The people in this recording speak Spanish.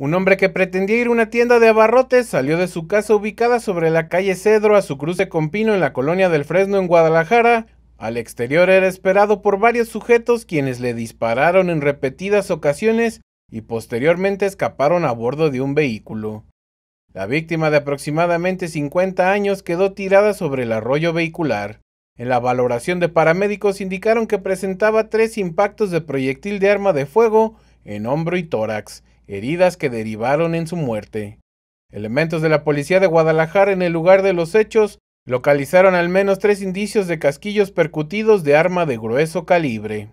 Un hombre que pretendía ir a una tienda de abarrotes salió de su casa ubicada sobre la calle Cedro a su cruce con Pino en la colonia del Fresno en Guadalajara. Al exterior era esperado por varios sujetos quienes le dispararon en repetidas ocasiones y posteriormente escaparon a bordo de un vehículo. La víctima de aproximadamente 50 años quedó tirada sobre el arroyo vehicular. En la valoración de paramédicos indicaron que presentaba tres impactos de proyectil de arma de fuego en hombro y tórax heridas que derivaron en su muerte. Elementos de la policía de Guadalajara en el lugar de los hechos localizaron al menos tres indicios de casquillos percutidos de arma de grueso calibre.